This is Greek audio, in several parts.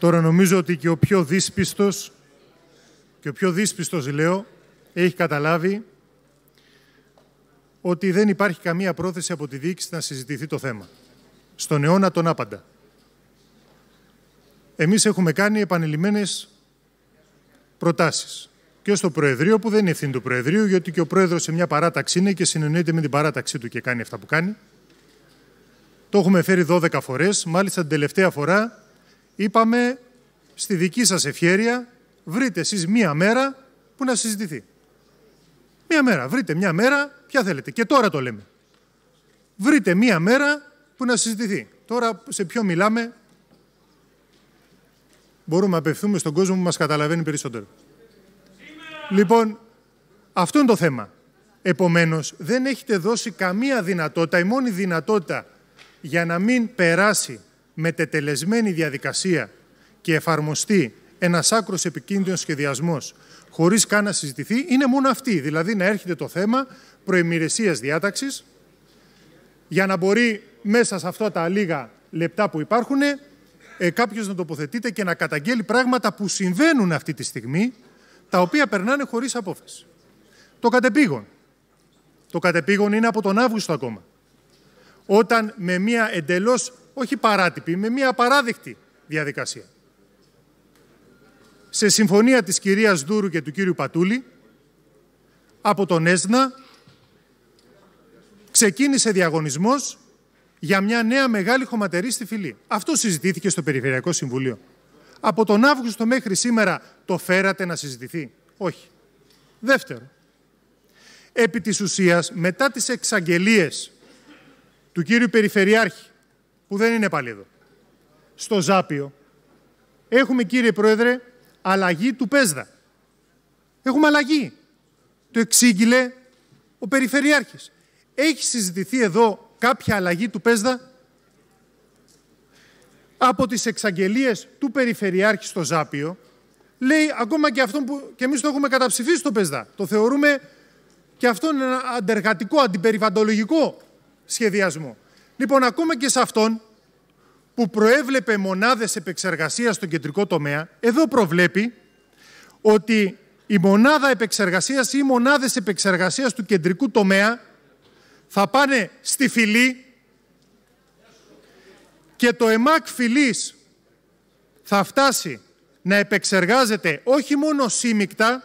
Τώρα νομίζω ότι και ο πιο δύσπιστος, και ο πιο δύσπιστος λέω, έχει καταλάβει ότι δεν υπάρχει καμία πρόθεση από τη διοίκηση να συζητηθεί το θέμα. Στον αιώνα τον άπαντα. Εμείς έχουμε κάνει επανειλημμένες προτάσεις. Και στο Προεδρείο, που δεν είναι ευθύνη του Προεδρείου, γιατί και ο Πρόεδρος σε μια παράταξη είναι και συνεννοείται με την παράταξή του και κάνει αυτά που κάνει. Το έχουμε φέρει 12 φορές, μάλιστα την τελευταία φορά Είπαμε στη δική σας ευχέρεια, βρείτε εσείς μία μέρα που να συζητηθεί. Μία μέρα, βρείτε μία μέρα, ποια θέλετε. Και τώρα το λέμε. Βρείτε μία μέρα που να συζητηθεί. Τώρα σε ποιο μιλάμε, μπορούμε να απευθύνουμε στον κόσμο που μας καταλαβαίνει περισσότερο. Λοιπόν, αυτό είναι το θέμα. Επομένως, δεν έχετε δώσει καμία δυνατότητα, η μόνη δυνατότητα για να μην περάσει με τετελεσμένη διαδικασία και εφαρμοστεί ένας άκρος επικίνδυνος σχεδιασμός χωρίς καν να συζητηθεί, είναι μόνο αυτή. Δηλαδή να έρχεται το θέμα προημηρεσία διάταξης για να μπορεί μέσα σε αυτά τα λίγα λεπτά που υπάρχουν ε, κάποιος να τοποθετείται και να καταγγέλει πράγματα που συμβαίνουν αυτή τη στιγμή, τα οποία περνάνε χωρίς απόφαση. Το κατεπήγον. Το κατεπήγον είναι από τον Αύγουστο ακόμα. Όταν με μια εντελώς όχι παράτυπη, με μια απαράδεκτη διαδικασία. Σε συμφωνία της κυρίας Δούρου και του κύριου Πατούλη, από τον ΕΣΝΑ ξεκίνησε διαγωνισμός για μια νέα μεγάλη χωματερή στη φυλή. Αυτό συζητήθηκε στο Περιφερειακό Συμβουλίο. Από τον Αύγουστο μέχρι σήμερα το φέρατε να συζητηθεί. Όχι. Δεύτερο, επί της ουσίας, μετά τις εξαγγελίες του κύριου Περιφερειάρχη που δεν είναι πάλι εδώ, στο Ζάπιο, έχουμε κύριε Πρόεδρε αλλαγή του ΠΕΣΔΑ. Έχουμε αλλαγή. Το εξήγηλε ο Περιφερειάρχης. Έχει συζητηθεί εδώ κάποια αλλαγή του ΠΕΣΔΑ από τις εξαγγελίες του Περιφερειάρχη στο Ζάπιο, λέει ακόμα και αυτό που και εμείς το έχουμε καταψηφίσει το ΠΕΣΔΑ. Το θεωρούμε και αυτό ένα αντεργατικό, αντιπεριβαντολογικό σχεδιασμό. Λοιπόν, ακόμα και σε αυτόν που προέβλεπε μονάδες επεξεργασίας στον κεντρικό τομέα, εδώ προβλέπει ότι η μονάδα επεξεργασίας ή οι μονάδες επεξεργασίας του κεντρικού τομέα θα πάνε στη φυλή και το ΕΜΑΚ φυλής θα φτάσει να επεξεργάζεται όχι μόνο σύμικτα,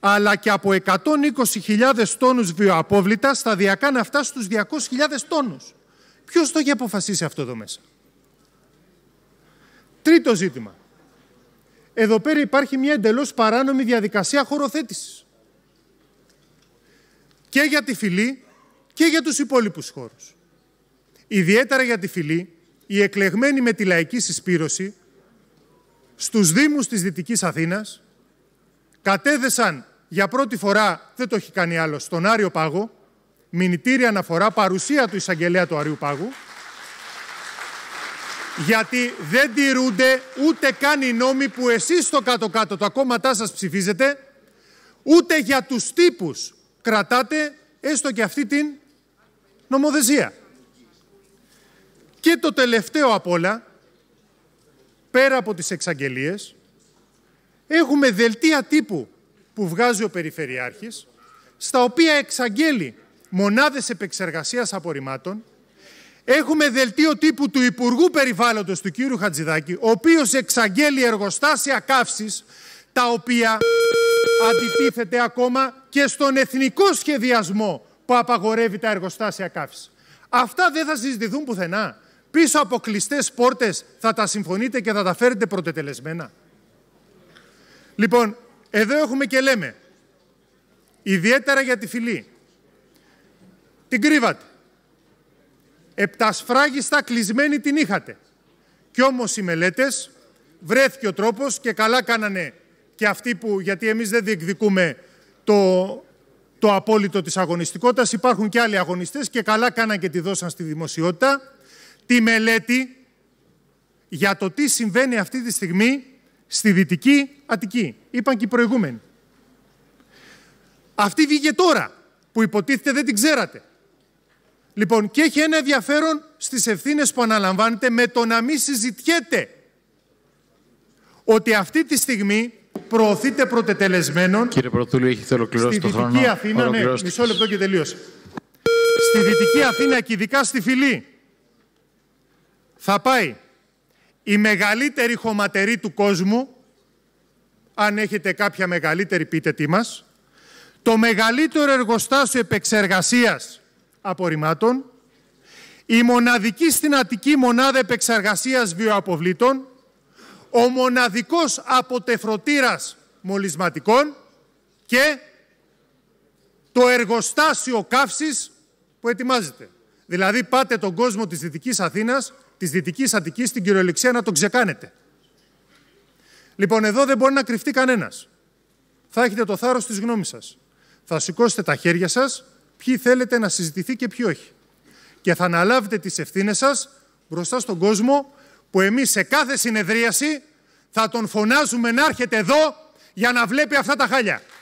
αλλά και από 120.000 τόνους βιοαπόβλητα σταδιακά να φτάσει στους 200.000 τόνους. Ποιος το έχει αποφασίσει αυτό εδώ μέσα. Τρίτο ζήτημα. Εδώ πέρα υπάρχει μια εντελώς παράνομη διαδικασία χωροθέτησης. Και για τη φυλή και για τους υπόλοιπους χώρους. Ιδιαίτερα για τη φυλή, οι εκλεγμένοι με τη λαϊκή συσπήρωση στους Δήμους της Δυτικής Αθήνας κατέδεσαν για πρώτη φορά, δεν το έχει κάνει άλλο, στον Άριο Πάγο, μηνυτήρια αναφορά, παρουσία του εισαγγελέα του Αριού Πάγου, γιατί δεν τηρούνται ούτε καν οι νόμοι που εσείς στο κάτω-κάτω τα κόμματά σας ψηφίζετε, ούτε για τους τύπους κρατάτε έστω και αυτή την νομοθεσία. Και το τελευταίο απ' όλα, πέρα από τις εξαγγελίες, έχουμε δελτία τύπου που βγάζει ο Περιφερειάρχης, στα οποία εξαγγέλει μονάδες επεξεργασίας απορριμμάτων, Έχουμε δελτίο τύπου του Υπουργού Περιβάλλοντος του κύριου Χατζηδάκη, ο οποίος εξαγγέλει εργοστάσια καύσης, τα οποία αντιτίθεται ακόμα και στον εθνικό σχεδιασμό που απαγορεύει τα εργοστάσια καύσης. Αυτά δεν θα συζητηθούν πουθενά. Πίσω από κλειστές πόρτες θα τα συμφωνείτε και θα τα φέρετε πρωτετελεσμένα. Λοιπόν, εδώ έχουμε και λέμε, ιδιαίτερα για τη φυλή, την κρύβατε. Επτασφράγιστα κλεισμένη την είχατε. Κι όμως οι μελέτες βρέθηκε ο τρόπος και καλά κάνανε και αυτοί που, γιατί εμείς δεν διεκδικούμε το, το απόλυτο της αγωνιστικότητας, υπάρχουν και άλλοι αγωνιστές και καλά κάνανε και τη δώσαν στη δημοσιότητα, τη μελέτη για το τι συμβαίνει αυτή τη στιγμή στη Δυτική Αττική. Είπαν και οι προηγούμενοι. Αυτή βγήκε τώρα, που υποτίθεται δεν την ξέρατε. Λοιπόν, και έχει ένα ενδιαφέρον στις ευθύνες που αναλαμβάνετε με το να μην συζητιέται ότι αυτή τη στιγμή προωθείται πρωτετελεσμένων Κύριε Πρωτούλη, έχετε ολοκληρώσει το χρόνο. Στη Δυτική Αθήνα, ναι, μισό λεπτό και τελείωσε. Στη Δυτική Αθήνα και ειδικά στη Φιλή θα πάει η μεγαλύτερη χωματερή του κόσμου αν έχετε κάποια μεγαλύτερη πείτε τι μας, το μεγαλύτερο εργοστάσιο επεξεργασίας απορριμμάτων, η μοναδική στην Αττική μονάδα επεξεργασίας βιοαποβλήτων, ο μοναδικός αποτεφρωτήρας μολυσματικών και το εργοστάσιο καύσης που ετοιμάζεται. Δηλαδή πάτε τον κόσμο της Δυτικής Αθήνας, της Δυτικής Αττικής, στην κυριολεξία να τον ξεκάνετε. Λοιπόν, εδώ δεν μπορεί να κρυφτεί κανένας. Θα έχετε το θάρρος της γνώμης σας. Θα σηκώσετε τα χέρια σας ποιοι θέλετε να συζητηθεί και ποιοι όχι. Και θα αναλάβετε τις ευθύνες σας μπροστά στον κόσμο που εμείς σε κάθε συνεδρίαση θα τον φωνάζουμε να έρχεται εδώ για να βλέπει αυτά τα χάλια.